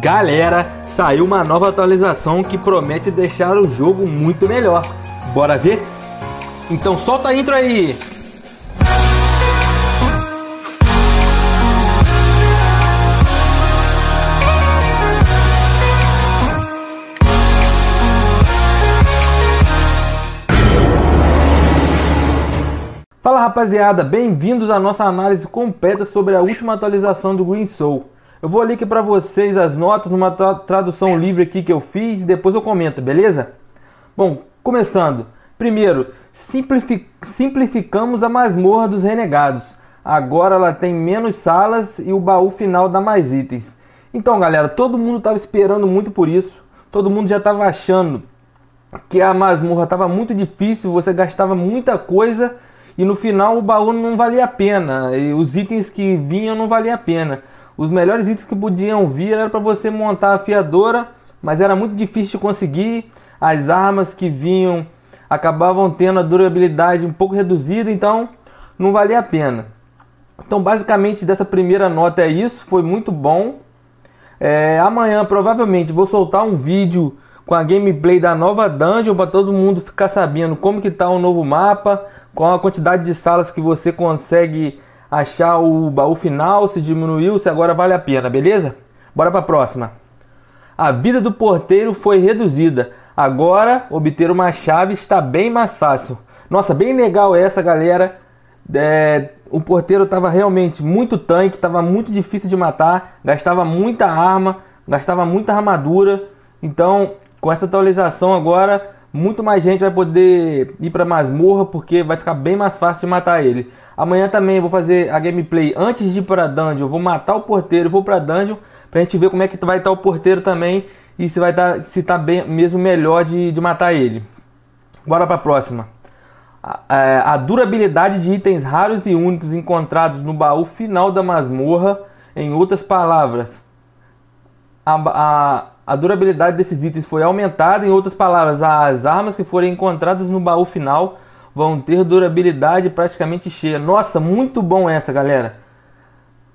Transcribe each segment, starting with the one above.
Galera, saiu uma nova atualização que promete deixar o jogo muito melhor. Bora ver? Então solta a intro aí! Fala rapaziada, bem-vindos à nossa análise completa sobre a última atualização do Green Soul. Eu vou ali aqui para vocês as notas numa tra tradução livre aqui que eu fiz e depois eu comento, beleza? Bom, começando. Primeiro, simplificamos a masmorra dos renegados. Agora ela tem menos salas e o baú final dá mais itens. Então, galera, todo mundo estava esperando muito por isso. Todo mundo já estava achando que a masmorra estava muito difícil, você gastava muita coisa e no final o baú não valia a pena, e os itens que vinham não valia a pena. Os melhores itens que podiam vir era para você montar a fiadora, mas era muito difícil de conseguir. As armas que vinham acabavam tendo a durabilidade um pouco reduzida, então não valia a pena. Então, basicamente, dessa primeira nota é isso. Foi muito bom. É, amanhã, provavelmente, vou soltar um vídeo com a gameplay da nova dungeon para todo mundo ficar sabendo como que está o novo mapa, qual a quantidade de salas que você consegue achar o baú final, se diminuiu, se agora vale a pena, beleza? Bora para a próxima. A vida do porteiro foi reduzida. Agora, obter uma chave está bem mais fácil. Nossa, bem legal essa, galera. É, o porteiro estava realmente muito tanque, estava muito difícil de matar, gastava muita arma, gastava muita armadura. Então, com essa atualização agora, muito mais gente vai poder ir para masmorra porque vai ficar bem mais fácil de matar ele. Amanhã também vou fazer a gameplay antes de ir pra dungeon. Vou matar o porteiro, vou pra dungeon pra gente ver como é que vai estar tá o porteiro também e se vai estar tá, se tá bem, mesmo melhor de, de matar ele. Bora pra próxima. A, é, a durabilidade de itens raros e únicos encontrados no baú final da masmorra, em outras palavras, a, a, a durabilidade desses itens foi aumentada, em outras palavras, as armas que forem encontradas no baú final vão ter durabilidade praticamente cheia. Nossa, muito bom essa, galera.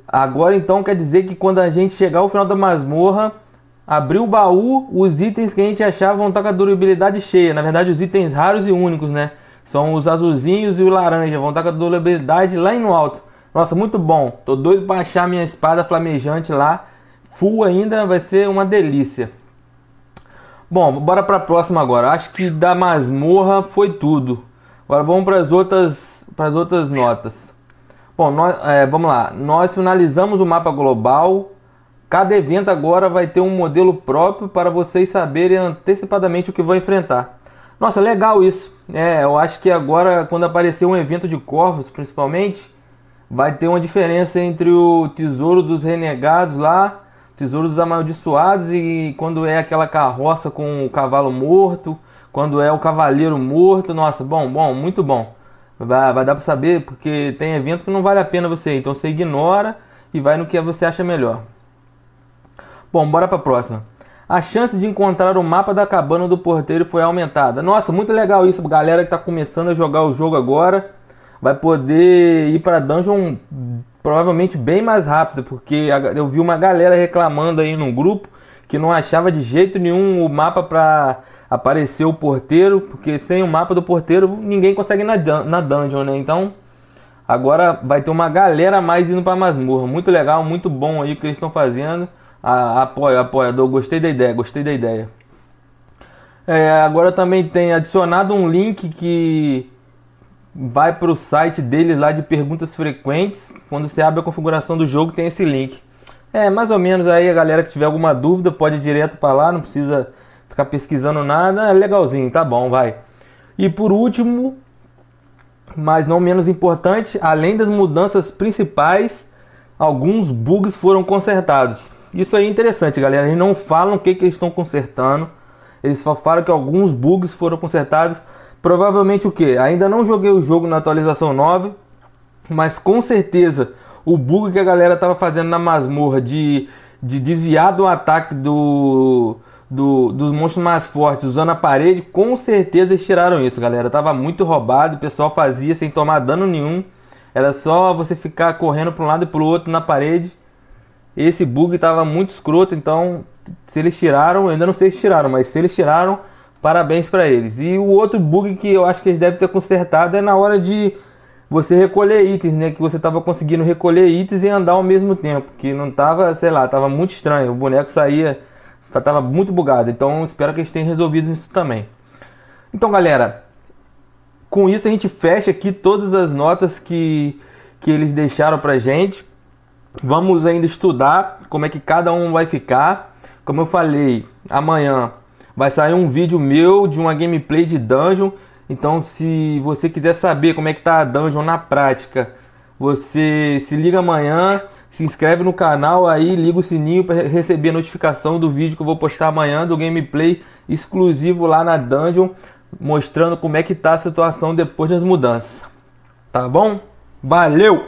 Agora então quer dizer que quando a gente chegar ao final da masmorra, abrir o baú, os itens que a gente achar vão estar com a durabilidade cheia. Na verdade, os itens raros e únicos, né? São os azulzinhos e o laranja, vão estar com a durabilidade lá no alto. Nossa, muito bom. Tô doido para achar minha espada flamejante lá. Full ainda vai ser uma delícia. Bom, bora para a próxima agora. Acho que da masmorra foi tudo. Agora vamos para as outras, para as outras notas. Bom, nós, é, vamos lá. Nós finalizamos o mapa global. Cada evento agora vai ter um modelo próprio para vocês saberem antecipadamente o que vão enfrentar. Nossa, legal isso. É, eu acho que agora, quando aparecer um evento de corvos, principalmente, vai ter uma diferença entre o tesouro dos renegados lá, tesouro dos amaldiçoados e quando é aquela carroça com o cavalo morto. Quando é o Cavaleiro Morto, nossa, bom, bom, muito bom. Vai, vai dar para saber, porque tem evento que não vale a pena você ir. Então você ignora e vai no que você acha melhor. Bom, bora para a próxima. A chance de encontrar o mapa da cabana do porteiro foi aumentada. Nossa, muito legal isso, galera que está começando a jogar o jogo agora. Vai poder ir para dungeon provavelmente bem mais rápido, porque eu vi uma galera reclamando aí no grupo que não achava de jeito nenhum o mapa para apareceu o porteiro, porque sem o mapa do porteiro ninguém consegue ir na, na dungeon, né? Então agora vai ter uma galera mais indo pra masmorra. Muito legal, muito bom aí o que eles estão fazendo. Ah, apoio, apoiador, gostei da ideia, gostei da ideia. É, agora também tem adicionado um link que vai para o site deles lá de perguntas frequentes. Quando você abre a configuração do jogo, tem esse link. É, mais ou menos aí a galera que tiver alguma dúvida pode ir direto para lá, não precisa ficar pesquisando nada, é legalzinho, tá bom, vai. E por último, mas não menos importante, além das mudanças principais, alguns bugs foram consertados. Isso aí é interessante, galera. Eles não falam o que, que eles estão consertando. Eles só falam que alguns bugs foram consertados. Provavelmente o que? Ainda não joguei o jogo na atualização 9, mas com certeza o bug que a galera estava fazendo na masmorra de, de desviar do ataque do, do, dos monstros mais fortes usando a parede, com certeza eles tiraram isso, galera. Tava muito roubado, o pessoal fazia sem tomar dano nenhum. Era só você ficar correndo para um lado e para o outro na parede. Esse bug tava muito escroto, então se eles tiraram, eu ainda não sei se tiraram, mas se eles tiraram, parabéns para eles. E o outro bug que eu acho que eles devem ter consertado é na hora de você recolher itens, né? Que você tava conseguindo recolher itens e andar ao mesmo tempo, que não tava, sei lá, tava muito estranho. O boneco saía Tá, tava muito bugado. Então espero que eles tenham resolvido isso também. Então, galera, com isso a gente fecha aqui todas as notas que, que eles deixaram para gente. Vamos ainda estudar como é que cada um vai ficar. Como eu falei, amanhã vai sair um vídeo meu de uma gameplay de dungeon. Então, se você quiser saber como é que tá a dungeon na prática, você se liga amanhã se inscreve no canal aí, liga o sininho para receber a notificação do vídeo que eu vou postar amanhã do gameplay exclusivo lá na Dungeon, mostrando como é que tá a situação depois das mudanças. Tá bom? Valeu!